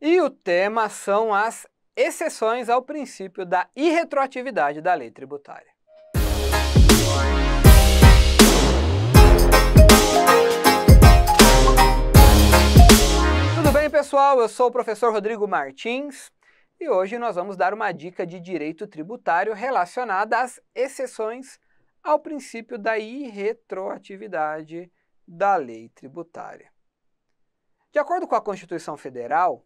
E o tema são as exceções ao princípio da irretroatividade da lei tributária. Tudo bem, pessoal? Eu sou o professor Rodrigo Martins e hoje nós vamos dar uma dica de direito tributário relacionada às exceções ao princípio da irretroatividade da lei tributária. De acordo com a Constituição Federal,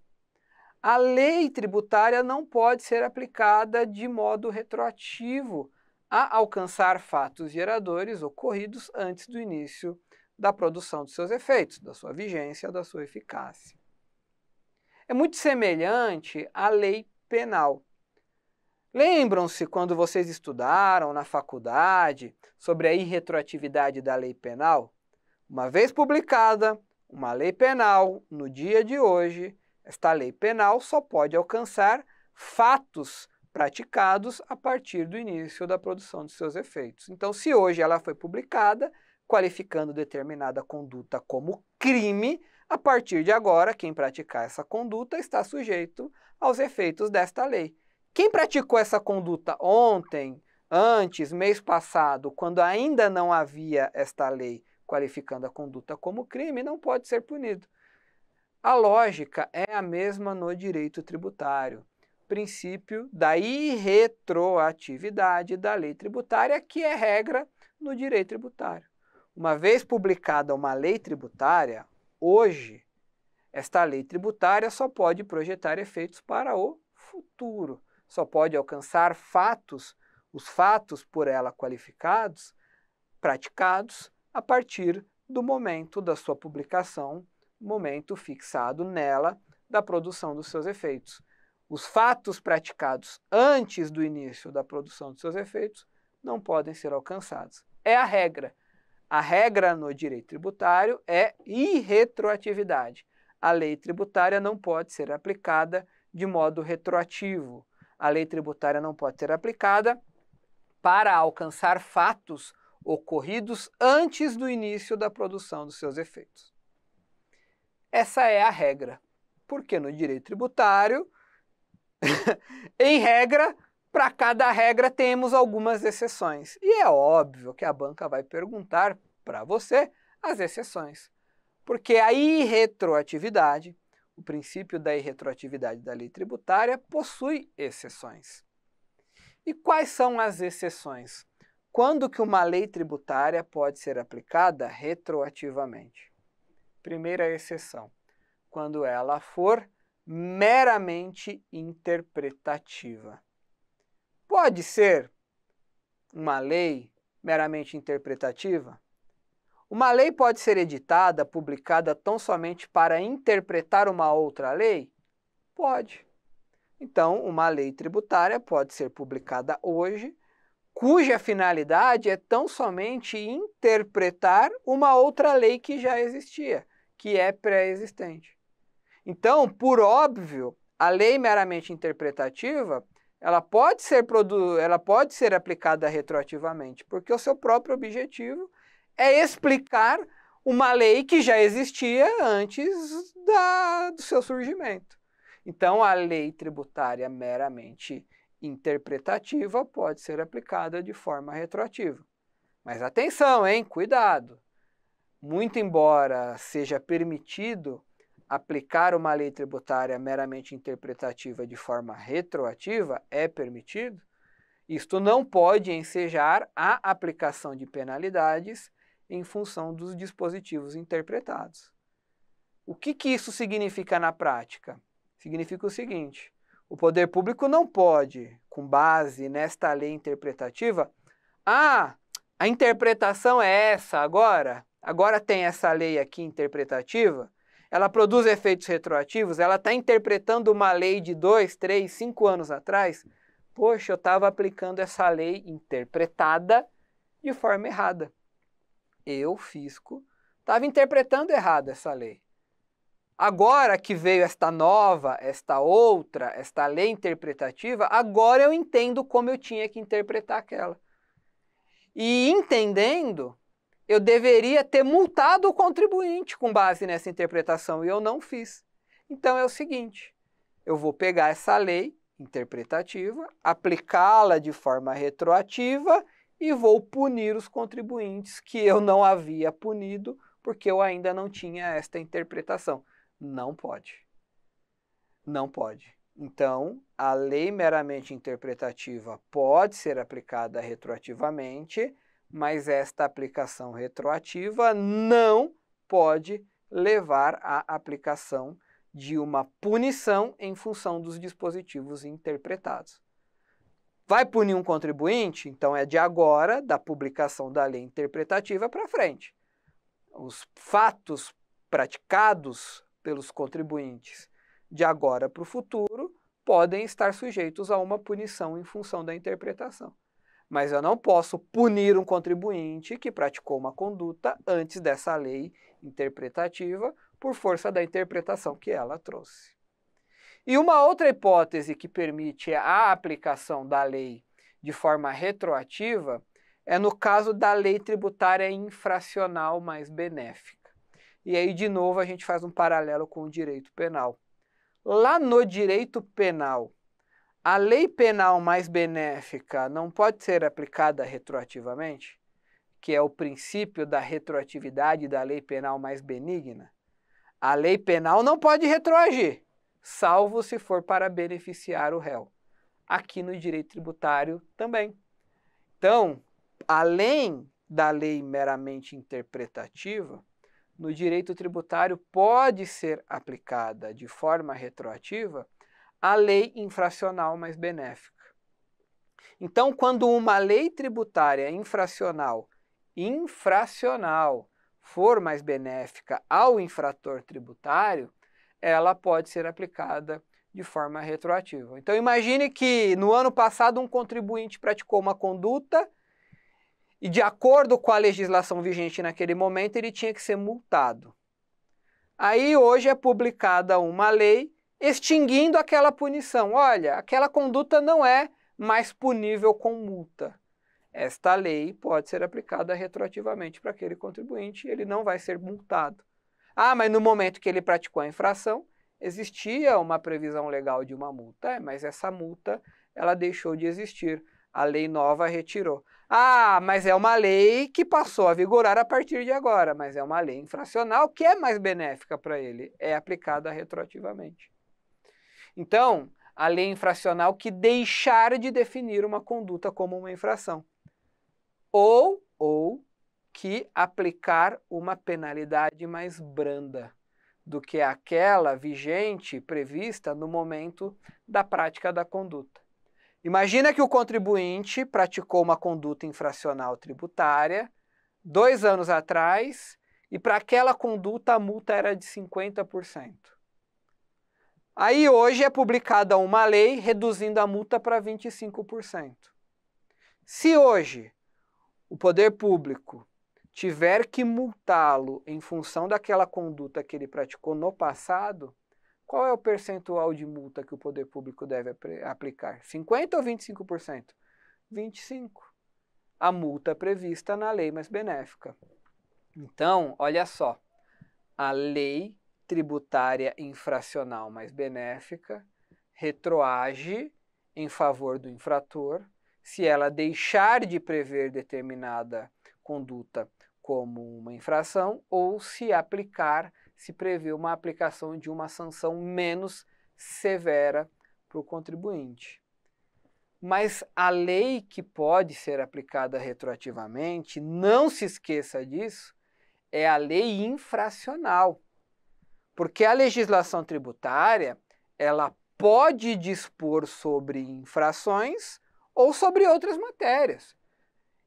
a lei tributária não pode ser aplicada de modo retroativo a alcançar fatos geradores ocorridos antes do início da produção dos seus efeitos, da sua vigência, da sua eficácia. É muito semelhante à lei penal. Lembram-se quando vocês estudaram na faculdade sobre a irretroatividade da lei penal? Uma vez publicada, uma lei penal, no dia de hoje, esta lei penal só pode alcançar fatos praticados a partir do início da produção de seus efeitos. Então, se hoje ela foi publicada, qualificando determinada conduta como crime, a partir de agora, quem praticar essa conduta está sujeito aos efeitos desta lei. Quem praticou essa conduta ontem, antes, mês passado, quando ainda não havia esta lei qualificando a conduta como crime, não pode ser punido. A lógica é a mesma no direito tributário. Princípio da irretroatividade da lei tributária, que é regra no direito tributário. Uma vez publicada uma lei tributária, hoje, esta lei tributária só pode projetar efeitos para o futuro, só pode alcançar fatos, os fatos por ela qualificados, praticados a partir do momento da sua publicação momento fixado nela da produção dos seus efeitos. Os fatos praticados antes do início da produção dos seus efeitos não podem ser alcançados. É a regra. A regra no direito tributário é irretroatividade. A lei tributária não pode ser aplicada de modo retroativo. A lei tributária não pode ser aplicada para alcançar fatos ocorridos antes do início da produção dos seus efeitos. Essa é a regra. Porque no direito tributário, em regra, para cada regra temos algumas exceções. E é óbvio que a banca vai perguntar para você as exceções. Porque a irretroatividade, o princípio da irretroatividade da lei tributária, possui exceções. E quais são as exceções? Quando que uma lei tributária pode ser aplicada retroativamente? Primeira exceção, quando ela for meramente interpretativa. Pode ser uma lei meramente interpretativa? Uma lei pode ser editada, publicada tão somente para interpretar uma outra lei? Pode. Então, uma lei tributária pode ser publicada hoje, cuja finalidade é tão somente interpretar uma outra lei que já existia que é pré-existente. Então, por óbvio, a lei meramente interpretativa, ela pode ser produ ela pode ser aplicada retroativamente, porque o seu próprio objetivo é explicar uma lei que já existia antes da, do seu surgimento. Então, a lei tributária meramente interpretativa pode ser aplicada de forma retroativa. Mas atenção, hein? Cuidado! Muito embora seja permitido aplicar uma lei tributária meramente interpretativa de forma retroativa, é permitido, isto não pode ensejar a aplicação de penalidades em função dos dispositivos interpretados. O que, que isso significa na prática? Significa o seguinte: o poder público não pode, com base nesta lei interpretativa, ah, a interpretação é essa agora, agora tem essa lei aqui interpretativa, ela produz efeitos retroativos, ela está interpretando uma lei de dois, três, cinco anos atrás. Poxa, eu estava aplicando essa lei interpretada de forma errada. Eu, fisco, estava interpretando errado essa lei. Agora que veio esta nova, esta outra, esta lei interpretativa, agora eu entendo como eu tinha que interpretar aquela. E entendendo, eu deveria ter multado o contribuinte com base nessa interpretação e eu não fiz. Então é o seguinte: eu vou pegar essa lei interpretativa, aplicá-la de forma retroativa e vou punir os contribuintes que eu não havia punido porque eu ainda não tinha esta interpretação. Não pode. Não pode. Então, a lei meramente interpretativa pode ser aplicada retroativamente mas esta aplicação retroativa não pode levar à aplicação de uma punição em função dos dispositivos interpretados. Vai punir um contribuinte? Então é de agora, da publicação da lei interpretativa para frente. Os fatos praticados pelos contribuintes de agora para o futuro podem estar sujeitos a uma punição em função da interpretação mas eu não posso punir um contribuinte que praticou uma conduta antes dessa lei interpretativa por força da interpretação que ela trouxe. E uma outra hipótese que permite a aplicação da lei de forma retroativa é no caso da lei tributária infracional mais benéfica. E aí, de novo, a gente faz um paralelo com o direito penal. Lá no direito penal, a lei penal mais benéfica não pode ser aplicada retroativamente, que é o princípio da retroatividade da lei penal mais benigna. A lei penal não pode retroagir, salvo se for para beneficiar o réu. Aqui no direito tributário também. Então, além da lei meramente interpretativa, no direito tributário pode ser aplicada de forma retroativa a lei infracional mais benéfica. Então, quando uma lei tributária infracional, infracional, for mais benéfica ao infrator tributário, ela pode ser aplicada de forma retroativa. Então imagine que no ano passado um contribuinte praticou uma conduta e de acordo com a legislação vigente naquele momento ele tinha que ser multado. Aí hoje é publicada uma lei extinguindo aquela punição. Olha, aquela conduta não é mais punível com multa. Esta lei pode ser aplicada retroativamente para aquele contribuinte, ele não vai ser multado. Ah, mas no momento que ele praticou a infração, existia uma previsão legal de uma multa, é, mas essa multa ela deixou de existir. A lei nova retirou. Ah, mas é uma lei que passou a vigorar a partir de agora, mas é uma lei infracional que é mais benéfica para ele, é aplicada retroativamente. Então, a lei infracional que deixar de definir uma conduta como uma infração. Ou, ou que aplicar uma penalidade mais branda do que aquela vigente prevista no momento da prática da conduta. Imagina que o contribuinte praticou uma conduta infracional tributária dois anos atrás e para aquela conduta a multa era de 50%. Aí hoje é publicada uma lei reduzindo a multa para 25%. Se hoje o poder público tiver que multá-lo em função daquela conduta que ele praticou no passado, qual é o percentual de multa que o poder público deve aplicar? 50 ou 25%? 25. A multa prevista na lei mais benéfica. Então, olha só, a lei tributária infracional mais benéfica retroage em favor do infrator se ela deixar de prever determinada conduta como uma infração ou se aplicar, se prevê uma aplicação de uma sanção menos severa para o contribuinte. Mas a lei que pode ser aplicada retroativamente, não se esqueça disso, é a lei infracional. Porque a legislação tributária, ela pode dispor sobre infrações ou sobre outras matérias.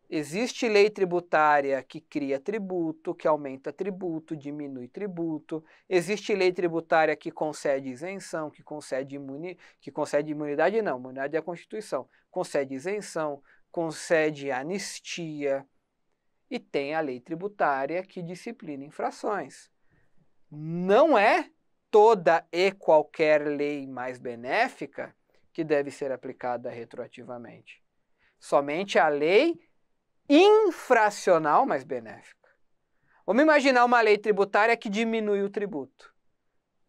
Existe lei tributária que cria tributo, que aumenta tributo, diminui tributo. Existe lei tributária que concede isenção, que concede, imuni que concede imunidade, não, imunidade é a Constituição. Concede isenção, concede anistia. E tem a lei tributária que disciplina infrações não é toda e qualquer lei mais benéfica que deve ser aplicada retroativamente. Somente a lei infracional mais benéfica. Vamos imaginar uma lei tributária que diminui o tributo.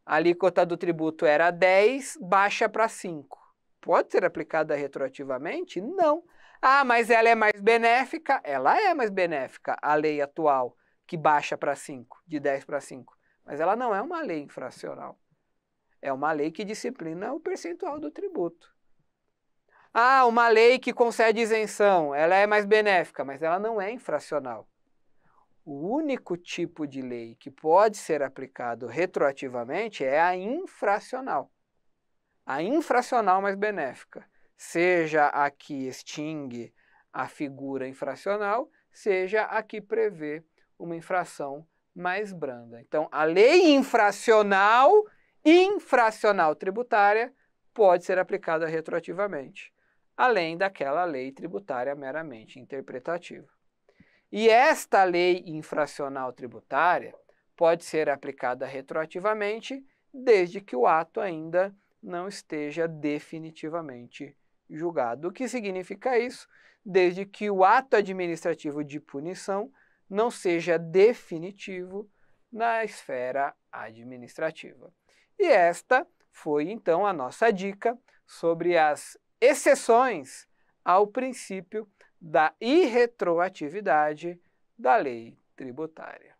A alíquota do tributo era 10, baixa para 5. Pode ser aplicada retroativamente? Não. Ah, mas ela é mais benéfica? Ela é mais benéfica, a lei atual, que baixa para 5, de 10 para 5. Mas ela não é uma lei infracional. É uma lei que disciplina o percentual do tributo. Ah, uma lei que concede isenção, ela é mais benéfica, mas ela não é infracional. O único tipo de lei que pode ser aplicado retroativamente é a infracional. A infracional mais benéfica, seja a que extingue a figura infracional, seja a que prevê uma infração mais branda. Então, a lei infracional, infracional tributária, pode ser aplicada retroativamente, além daquela lei tributária meramente interpretativa. E esta lei infracional tributária pode ser aplicada retroativamente desde que o ato ainda não esteja definitivamente julgado. O que significa isso? Desde que o ato administrativo de punição não seja definitivo na esfera administrativa. E esta foi então a nossa dica sobre as exceções ao princípio da irretroatividade da lei tributária.